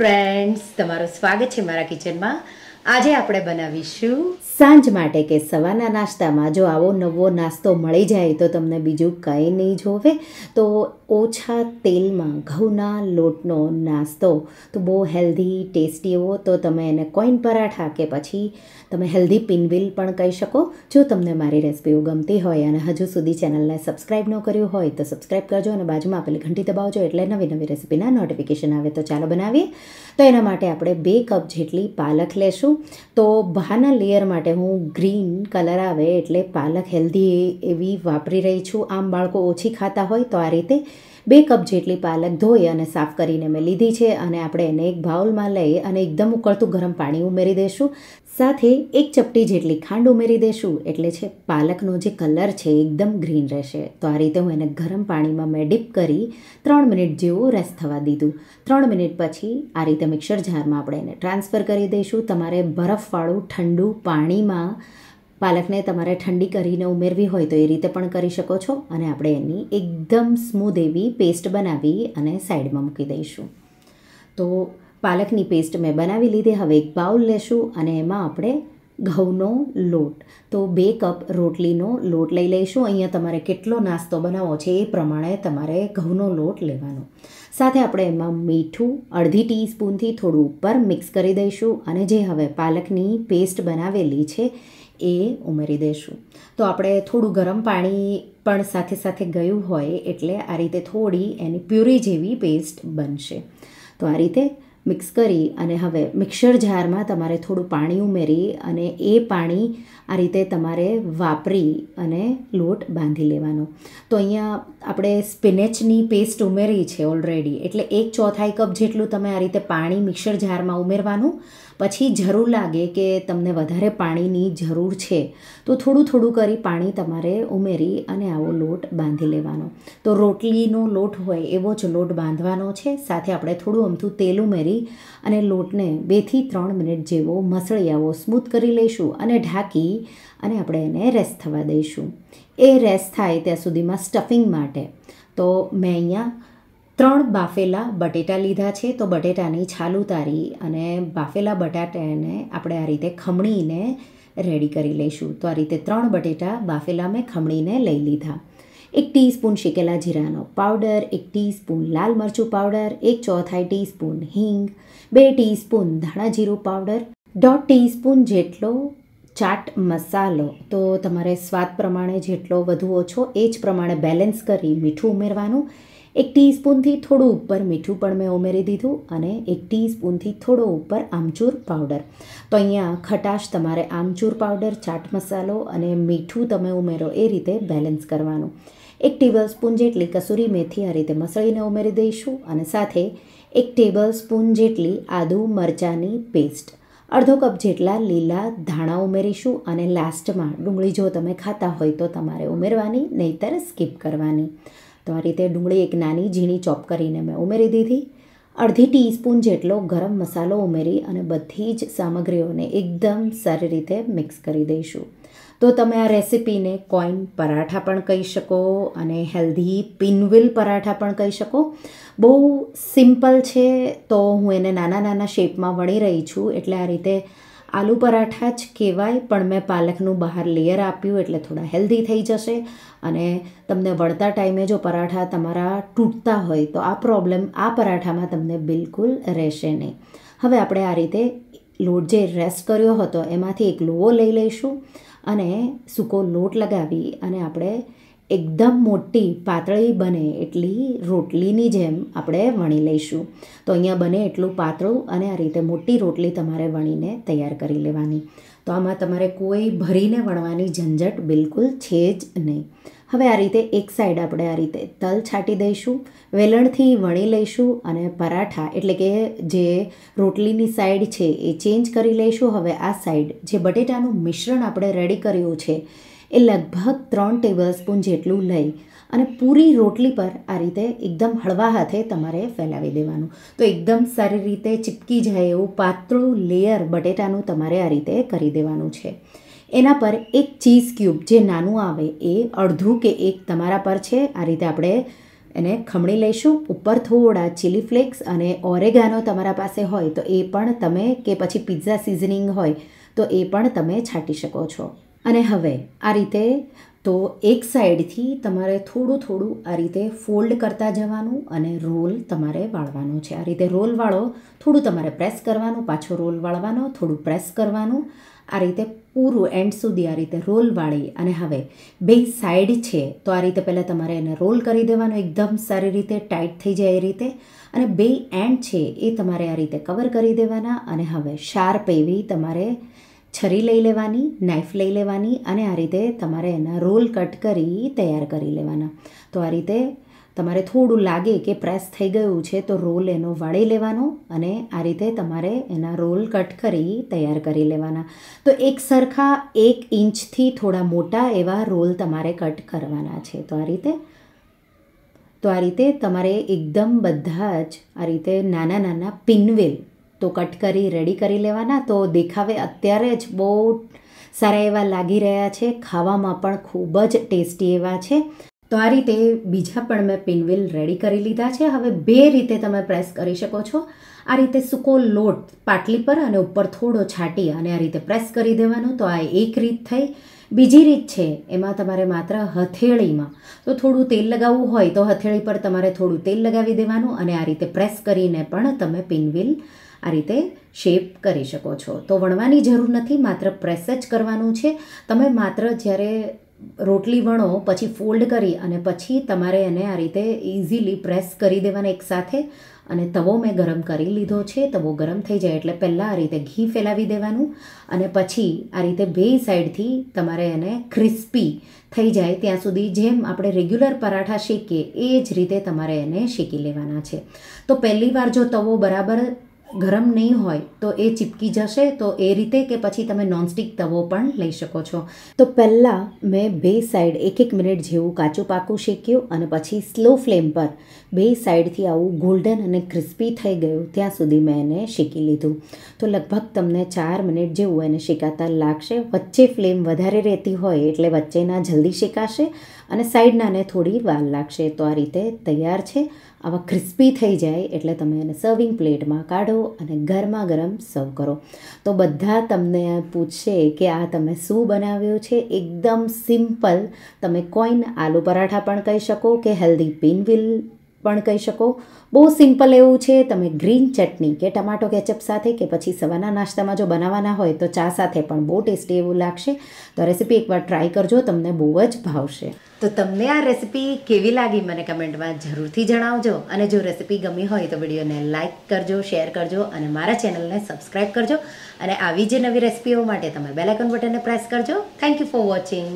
friends તમારું સ્વાગત છે મારા કિચનમાં આજે આપણે બનાવીશું સાંજ માટે કે સવારના નાસ્તામાં જો આવો નવો નાસ્તો મળી જાય તો તમને બીજું કંઈ નહીં જોવે તો ઓછા તેલમાં ઘઉંના લોટનો નાસ્તો તો બહુ હેલ્ધી ટેસ્ટી એવો તો તમે એને કોઈન પરાઠા કે પછી તમે હેલ્ધી પિનવિલ પણ કહી શકો જો તમને મારી રેસિપીઓ ગમતી હોય અને હજુ સુધી ચેનલને સબસ્ક્રાઈબ ન કર્યું હોય તો સબસ્ક્રાઈબ કરજો અને બાજુમાં આપેલી ઘંટી દબાવજો એટલે નવી નવી રેસિપીના નોટિફિકેશન આવે તો ચાલો બનાવીએ તો એના માટે આપણે બે કપ જેટલી પાલક લેશું છું તો બહારના લેયર માટે હું ગ્રીન કલર આવે એટલે પાલક હેલ્ધી એવી વાપરી રહી છું આમ બાળકો ઓછી ખાતા હોય તો આ રીતે બે કપ જેટલી પાલક ધોઈ અને સાફ કરીને મેં લીધી છે અને આપણે એને એક બાઉલમાં લઈ અને એકદમ ઉકળતું ગરમ પાણી ઉમેરી દઈશું સાથે એક ચપટી જેટલી ખાંડ ઉમેરી દઈશું એટલે છે પાલકનો જે કલર છે એકદમ ગ્રીન રહેશે તો આ રીતે હું એને ગરમ પાણીમાં મેં ડીપ કરી ત્રણ મિનિટ જેવું રેસ થવા દીધું ત્રણ મિનિટ પછી આ રીતે મિક્સર જારમાં આપણે એને ટ્રાન્સફર કરી દઈશું તમારે બરફવાળું ઠંડુ પાણીમાં પાલકને તમારે ઠંડી કરીને ઉમેરવી હોય તો એ રીતે પણ કરી શકો છો અને આપણે એની એકદમ સ્મૂધ એવી પેસ્ટ બનાવી અને સાઈડમાં મૂકી દઈશું તો પાલકની પેસ્ટ મેં બનાવી લીધી હવે એક બાઉલ લેશું અને એમાં આપણે ઘઉંનો લોટ તો બે કપ રોટલીનો લોટ લઈ લઈશું અહીંયા તમારે કેટલો નાસ્તો બનાવવો છે એ પ્રમાણે તમારે ઘઉંનો લોટ લેવાનો સાથે આપણે એમાં મીઠું અડધી ટીસ્પૂનથી થોડું ઉપર મિક્સ કરી દઈશું અને જે હવે પાલકની પેસ્ટ બનાવેલી છે એ ઉમેરી દઈશું તો આપણે થોડું ગરમ પાણી પણ સાથે સાથે ગયું હોય એટલે આ રીતે થોડી એની પ્યુરી જેવી પેસ્ટ બનશે તો આ રીતે મિક્સ કરી અને હવે મિક્સર જારમાં તમારે થોડું પાણી ઉમેરી અને એ પાણી આ રીતે તમારે વાપરી અને લોટ બાંધી લેવાનો તો અહીંયા આપણે સ્પિનેચની પેસ્ટ ઉમેરી છે ઓલરેડી એટલે એક ચોથાઈ કપ જેટલું તમે આ રીતે પાણી મિક્સર જારમાં ઉમેરવાનું પછી જરૂર લાગે કે તમને વધારે પાણીની જરૂર છે તો થોડું થોડું કરી પાણી તમારે ઉમેરી અને આવો લોટ બાંધી લેવાનો તો રોટલીનો લોટ હોય એવો જ લોટ બાંધવાનો છે સાથે આપણે થોડું અમથું તેલ ઉમેરી અને લોટને બેથી ત્રણ મિનિટ જેવો મસળી આવો સ્મૂથ કરી લઈશું અને ઢાંકી અને આપણે એને રેસ થવા દઈશું એ રેસ થાય ત્યાં સુધીમાં સ્ટફિંગ માટે તો મેં અહીંયા ત્રણ બાફેલા બટેટા લીધા છે તો બટેટાની છાલ ઉતારી અને બાફેલા બટાટાને આપણે આ રીતે ખમણીને રેડી કરી લઈશું તો આ રીતે ત્રણ બટેટા બાફેલા મેં ખમણીને લઈ લીધા એક ટીસ્પૂન શેકેલા જીરાનો પાવડર એક ટીસ્પૂન લાલ મરચું પાવડર એક ચોથાઈ ટીસ્પૂન હિંગ બે ટીસ્પૂન ધાણા જીરું પાવડર દોઢ ટીસ્પૂન જેટલો ચાટ મસાલો તો તમારે સ્વાદ પ્રમાણે જેટલો વધુ ઓછો એ જ પ્રમાણે બેલેન્સ કરી મીઠું ઉમેરવાનું એક ટીસ્પૂનથી થોડું ઉપર મીઠું પણ મેં ઉમેરી દીધું અને એક ટીસ્પૂનથી થોડો ઉપર આમચૂર પાવડર તો અહીંયા ખટાશ તમારે આમચૂર પાવડર ચાટ મસાલો અને મીઠું તમે ઉમેરો એ રીતે બેલેન્સ કરવાનું એક ટેબલસ્પૂન જેટલી કસૂરી મેથી આ રીતે મસળીને ઉમેરી દઈશું અને સાથે એક ટેબલસ્પૂન જેટલી આદુ મરચાંની પેસ્ટ અડધો કપ જેટલા લીલા ધાણા ઉમેરીશું અને લાસ્ટમાં ડુંગળી જો તમે ખાતા હોય તો તમારે ઉમેરવાની નહીતર સ્કીપ કરવાની તો આ રીતે ડુંગળી એક નાની ઝીણી ચોપ કરીને મેં ઉમેરી દીધી અડધી ટીસ્પૂન જેટલો ગરમ મસાલો ઉમેરી અને બધી જ સામગ્રીઓને એકદમ સારી રીતે મિક્સ કરી દઈશું તો તમે આ રેસિપીને કોઈન પરાઠા પણ કહી શકો અને હેલ્ધી પિનવિલ પરાઠા પણ કહી શકો બહુ સિમ્પલ છે તો હું એને નાના નાના શેપમાં વણી રહી છું એટલે આ રીતે આલુ પરાઠા જ કહેવાય પણ મેં પાલકનું બહાર લેયર આપ્યું એટલે થોડા હેલ્ધી થઈ જશે અને તમને વળતા ટાઈમે જો પરાઠા તમારા તૂટતા હોય તો આ પ્રોબ્લેમ આ પરાઠામાં તમને બિલકુલ રહેશે નહીં હવે આપણે આ રીતે લોટ જે રેસ્ટ કર્યો હતો એમાંથી એક લોવો લઈ લઈશું અને સૂકો લોટ લગાવી અને આપણે એકદમ મોટી પાતળી બને એટલી રોટલીની જેમ આપણે વણી લઈશું તો અહીંયા બને એટલું પાતળું અને આ રીતે મોટી રોટલી તમારે વણીને તૈયાર કરી લેવાની તો આમાં તમારે કોઈ ભરીને વણવાની ઝંઝટ બિલકુલ છે જ નહીં હવે આ રીતે એક સાઈડ આપણે આ રીતે તલ છાંટી દઈશું વેલણથી વણી લઈશું અને પરાઠા એટલે કે જે રોટલીની સાઈડ છે એ ચેન્જ કરી લઈશું હવે આ સાઈડ જે બટેટાનું મિશ્રણ આપણે રેડી કર્યું છે એ લગભગ ત્રણ ટેબલ સ્પૂન જેટલું લઈ અને પૂરી રોટલી પર આ રીતે એકદમ હળવા હાથે તમારે ફેલાવી દેવાનું તો એકદમ સારી રીતે ચીપકી જાય એવું પાતળું લેયર બટેટાનું તમારે આ રીતે કરી દેવાનું છે એના પર એક ચીઝ ક્યુબ જે નાનું આવે એ અડધું કે એક તમારા પર છે આ રીતે આપણે એને ખમણી લઈશું ઉપર થોડા ચીલી ફ્લેક્સ અને ઓરેગાનો તમારા પાસે હોય તો એ પણ તમે કે પછી પિઝા સિઝનિંગ હોય તો એ પણ તમે છાંટી શકો છો અને હવે આ રીતે તો એક સાઈડથી તમારે થોડું થોડું આ રીતે ફોલ્ડ કરતા જવાનું અને રોલ તમારે વાળવાનો છે આ રીતે રોલ વાળો થોડું તમારે પ્રેસ કરવાનું પાછો રોલ વાળવાનો થોડું પ્રેસ કરવાનું આ રીતે પૂરું એન્ડ સુધી આ રીતે રોલ વાળી અને હવે બે સાઈડ છે તો આ રીતે પહેલાં તમારે એને રોલ કરી દેવાનો એકદમ સારી રીતે ટાઈટ થઈ જાય એ રીતે અને બે એન્ડ છે એ તમારે આ રીતે કવર કરી દેવાના અને હવે શાર્પ એવી તમારે છરી લઈ લેવાની નાઇફ લઈ લેવાની અને આ રીતે તમારે એના રોલ કટ કરી તૈયાર કરી લેવાના તો આ રીતે તમારે થોડું લાગે કે પ્રેસ થઈ ગયું છે તો રોલ એનો વાળી લેવાનો અને આ રીતે તમારે એના રોલ કટ કરી તૈયાર કરી લેવાના તો એક સરખા એક ઇંચથી થોડા મોટા એવા રોલ તમારે કટ કરવાના છે તો આ રીતે તો આ રીતે તમારે એકદમ બધા જ આ રીતે નાના નાના પિનવેલ તો કટ કરી રેડી કરી લેવાના તો દેખાવે અત્યારે જ બહુ સારા એવા લાગી રહ્યા છે ખાવામાં પણ ખૂબ જ ટેસ્ટી એવા છે તો આ રીતે બીજા પણ મેં પિનવિલ રેડી કરી લીધા છે હવે બે રીતે તમે પ્રેસ કરી શકો છો આ રીતે સૂકો લોટ પાટલી પર અને ઉપર થોડો છાંટી અને આ રીતે પ્રેસ કરી દેવાનું તો આ એક રીત થઈ બીજી રીત છે એમાં તમારે માત્ર હથેળીમાં તો થોડું તેલ લગાવવું હોય તો હથેળી પર તમારે થોડું તેલ લગાવી દેવાનું અને આ રીતે પ્રેસ કરીને પણ તમે પિનવિલ આ રીતે શેપ કરી શકો છો તો વણવાની જરૂર નથી માત્ર પ્રેસ જ કરવાનું છે તમે માત્ર જ્યારે રોટલી વણો પછી ફોલ્ડ કરી અને પછી તમારે એને આ રીતે ઇઝીલી પ્રેસ કરી દેવાના એકસાથે અને તવો મેં ગરમ કરી લીધો છે તવો ગરમ થઈ જાય એટલે પહેલાં આ રીતે ઘી ફેલાવી દેવાનું અને પછી આ રીતે બે સાઈડથી તમારે એને ક્રિસ્પી થઈ જાય ત્યાં સુધી જેમ આપણે રેગ્યુલર પરાઠા શેકીએ એ જ રીતે તમારે એને શેકી લેવાના છે તો પહેલી વાર જો તવો બરાબર ગરમ નહીં હોય તો એ ચીપકી જશે તો એ રીતે કે પછી તમે નોનસ્ટિક તવો પણ લઈ શકો છો તો પહેલાં મેં બે સાઈડ એક એક મિનિટ જેવું કાચું પાકું શેક્યું અને પછી સ્લો ફ્લેમ પર બે સાઈડથી આવું ગોલ્ડન અને ક્રિસ્પી થઈ ગયું ત્યાં સુધી મેં એને શેકી લીધું તો લગભગ તમને ચાર મિનિટ જેવું એને શેકાતા લાગશે વચ્ચે ફ્લેમ વધારે રહેતી હોય એટલે વચ્ચેના જલ્દી શેકાશે અને સાઈડનાને થોડી વાર લાગશે તો આ રીતે તૈયાર છે આવા ક્રિસ્પી થઈ જાય એટલે તમે એને સર્વિંગ પ્લેટમાં કાઢો અને ગરમા ગરમ સર્વ કરો તો બધા તમને પૂછશે કે આ તમે શું બનાવ્યું છે એકદમ સિમ્પલ તમે કોઈન આલુ પરાઠા પણ કહી શકો કે હેલ્ધી પિનવિલ પણ કહી શકો બહુ સિમ્પલ એવું છે તમે ગ્રીન ચટણી કે ટમાટો કેચઅપ સાથે કે પછી સવારના નાસ્તામાં જો બનાવવાના હોય તો ચા સાથે પણ બહુ ટેસ્ટી એવું લાગશે તો રેસીપી એકવાર ટ્રાય કરજો તમને બહુ જ ભાવશે તો તમને આ રેસીપી કેવી લાગી મને કમેન્ટમાં જરૂરથી જણાવજો અને જો રેસીપી ગમી હોય તો વિડીયોને લાઇક કરજો શેર કરજો અને મારા ચેનલને સબસ્ક્રાઈબ કરજો અને આવી જે નવી રેસીપીઓ માટે તમે બેલાઇકન બટનને પ્રેસ કરજો થેન્ક યુ ફોર વોચિંગ